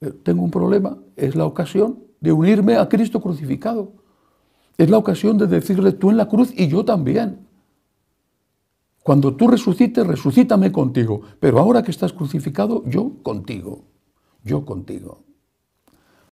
Eh, tengo un problema, es la ocasión de unirme a Cristo crucificado. Es la ocasión de decirle tú en la cruz y yo también. Cuando tú resucites, resucítame contigo. Pero ahora que estás crucificado, yo contigo. Yo contigo.